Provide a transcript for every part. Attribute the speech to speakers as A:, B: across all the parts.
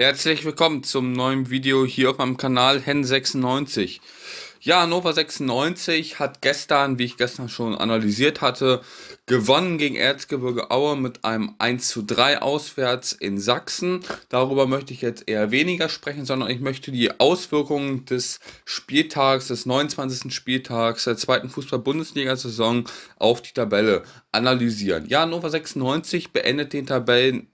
A: Herzlich willkommen zum neuen Video hier auf meinem Kanal Hen96. Ja, Hannover 96 hat gestern, wie ich gestern schon analysiert hatte, gewonnen gegen Erzgebirge Aue mit einem 1:3 auswärts in Sachsen. Darüber möchte ich jetzt eher weniger sprechen, sondern ich möchte die Auswirkungen des Spieltags, des 29. Spieltags der zweiten Fußball-Bundesliga-Saison auf die Tabelle analysieren. Ja, Hannover 96 beendet den Tabellen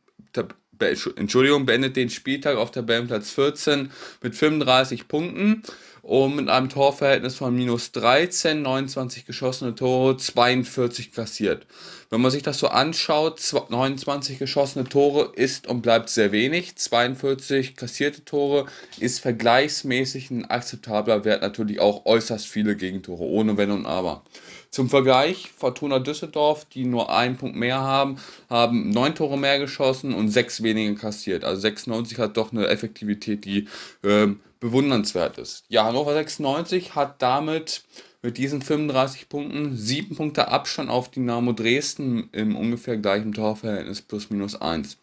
A: Entschuldigung, beendet den Spieltag auf Tabellenplatz 14 mit 35 Punkten und mit einem Torverhältnis von minus 13, 29 geschossene Tore, 42 kassiert. Wenn man sich das so anschaut, 29 geschossene Tore ist und bleibt sehr wenig. 42 kassierte Tore ist vergleichsmäßig ein akzeptabler Wert. Natürlich auch äußerst viele Gegentore, ohne Wenn und Aber. Zum Vergleich, Fortuna Düsseldorf, die nur einen Punkt mehr haben, haben neun Tore mehr geschossen und sechs weniger kassiert. Also 96 hat doch eine Effektivität, die äh, bewundernswert ist. Ja, Hannover 96 hat damit mit diesen 35 Punkten, 7 Punkte Abstand auf Dynamo Dresden im ungefähr gleichen Torverhältnis plus minus 1.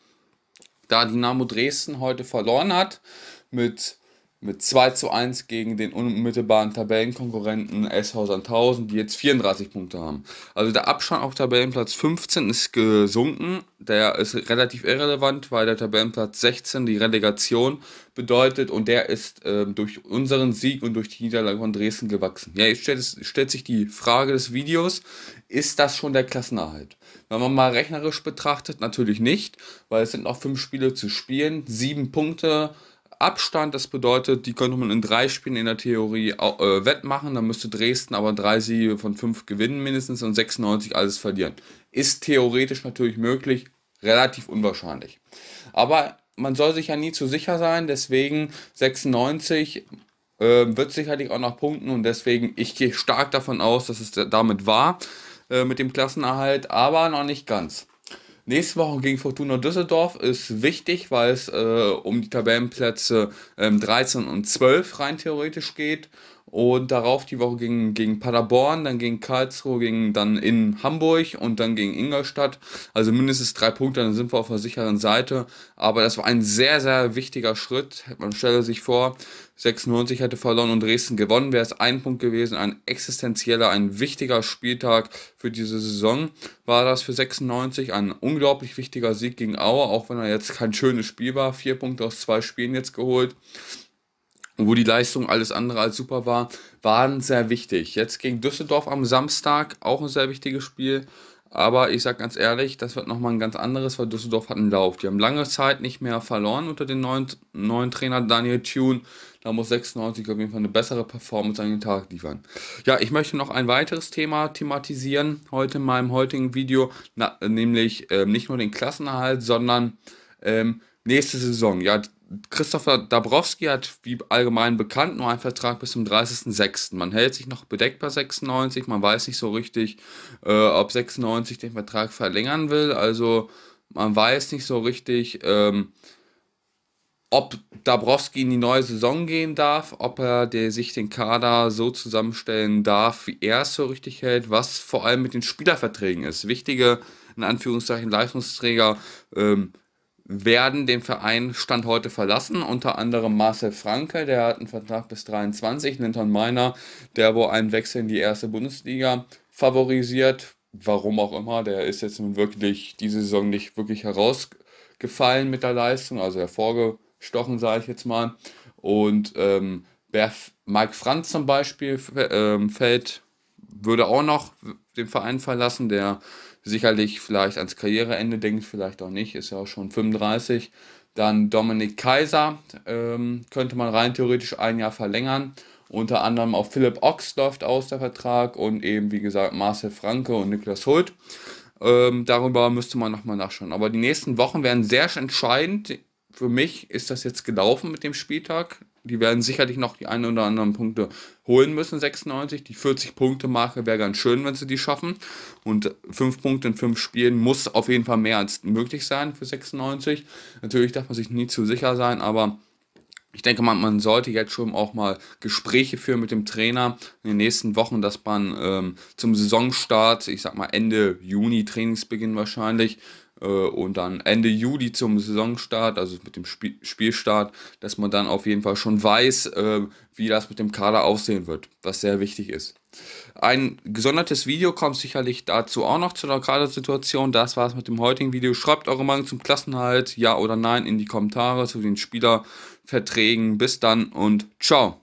A: Da Dynamo Dresden heute verloren hat mit mit 2 zu 1 gegen den unmittelbaren Tabellenkonkurrenten SV Sandhausen, die jetzt 34 Punkte haben. Also der Abstand auf Tabellenplatz 15 ist gesunken. Der ist relativ irrelevant, weil der Tabellenplatz 16 die Relegation bedeutet und der ist äh, durch unseren Sieg und durch die Niederlage von Dresden gewachsen. Ja, jetzt stellt, stellt sich die Frage des Videos, ist das schon der Klassenerhalt? Wenn man mal rechnerisch betrachtet, natürlich nicht, weil es sind noch fünf Spiele zu spielen, sieben Punkte Abstand. Das bedeutet, die könnte man in drei Spielen in der Theorie äh, wettmachen. Dann müsste Dresden aber drei Siege von fünf gewinnen mindestens und 96 alles verlieren. Ist theoretisch natürlich möglich, relativ unwahrscheinlich. Aber man soll sich ja nie zu sicher sein, deswegen 96 äh, wird sicherlich auch noch punkten und deswegen, ich gehe stark davon aus, dass es damit war äh, mit dem Klassenerhalt, aber noch nicht ganz. Nächste Woche gegen Fortuna Düsseldorf ist wichtig, weil es äh, um die Tabellenplätze ähm, 13 und 12 rein theoretisch geht. Und darauf die Woche gegen, gegen Paderborn, dann gegen Karlsruhe, ging dann in Hamburg und dann gegen Ingolstadt. Also mindestens drei Punkte, dann sind wir auf der sicheren Seite. Aber das war ein sehr, sehr wichtiger Schritt. Man stelle sich vor, 96 hätte verloren und Dresden gewonnen, wäre es ein Punkt gewesen. Ein existenzieller, ein wichtiger Spieltag für diese Saison war das für 96. Ein unglaublich wichtiger Sieg gegen Aue, auch wenn er jetzt kein schönes Spiel war. Vier Punkte aus zwei Spielen jetzt geholt und wo die Leistung alles andere als super war, waren sehr wichtig. Jetzt gegen Düsseldorf am Samstag auch ein sehr wichtiges Spiel. Aber ich sage ganz ehrlich, das wird nochmal ein ganz anderes, weil Düsseldorf hat einen Lauf. Die haben lange Zeit nicht mehr verloren unter dem neuen, neuen Trainer Daniel Thune. Da muss 96 auf jeden Fall eine bessere Performance an den Tag liefern. Ja, ich möchte noch ein weiteres Thema thematisieren heute in meinem heutigen Video, na, nämlich äh, nicht nur den Klassenerhalt, sondern ähm, nächste Saison. Ja, Christopher Dabrowski hat, wie allgemein bekannt, nur einen Vertrag bis zum 30.06. Man hält sich noch bedeckt bei 96, man weiß nicht so richtig, äh, ob 96 den Vertrag verlängern will. Also man weiß nicht so richtig, ähm, ob Dabrowski in die neue Saison gehen darf, ob er der, sich den Kader so zusammenstellen darf, wie er es so richtig hält, was vor allem mit den Spielerverträgen ist. Wichtige, in Anführungszeichen, Leistungsträger ähm, werden den Verein Stand heute verlassen. Unter anderem Marcel Franke, der hat einen Vertrag bis 23, Linton Meiner, der wohl einen Wechsel in die erste Bundesliga favorisiert. Warum auch immer, der ist jetzt nun wirklich diese Saison nicht wirklich herausgefallen mit der Leistung, also hervorgestochen, sage ich jetzt mal. Und ähm, Mike Franz zum Beispiel ähm, fällt würde auch noch den Verein verlassen, der sicherlich vielleicht ans Karriereende denkt, vielleicht auch nicht, ist ja auch schon 35. Dann Dominik Kaiser ähm, könnte man rein theoretisch ein Jahr verlängern. Unter anderem auch Philipp Ochs läuft aus der Vertrag und eben wie gesagt Marcel Franke und Niklas Hult. Ähm, darüber müsste man nochmal nachschauen. Aber die nächsten Wochen werden sehr entscheidend. Für mich ist das jetzt gelaufen mit dem Spieltag die werden sicherlich noch die einen oder anderen Punkte holen müssen, 96. Die 40-Punkte-Marke wäre ganz schön, wenn sie die schaffen. Und 5 Punkte in 5 Spielen muss auf jeden Fall mehr als möglich sein für 96. Natürlich darf man sich nie zu sicher sein, aber ich denke, mal, man sollte jetzt schon auch mal Gespräche führen mit dem Trainer in den nächsten Wochen, dass man ähm, zum Saisonstart, ich sag mal Ende Juni, Trainingsbeginn wahrscheinlich, äh, und dann Ende Juli zum Saisonstart, also mit dem Spiel Spielstart, dass man dann auf jeden Fall schon weiß, ähm, wie das mit dem Kader aussehen wird, was sehr wichtig ist. Ein gesondertes Video kommt sicherlich dazu auch noch zu der Kadersituation. Das war es mit dem heutigen Video. Schreibt eure Meinung zum Klassenhalt, ja oder nein, in die Kommentare zu den Spielerverträgen. Bis dann und ciao.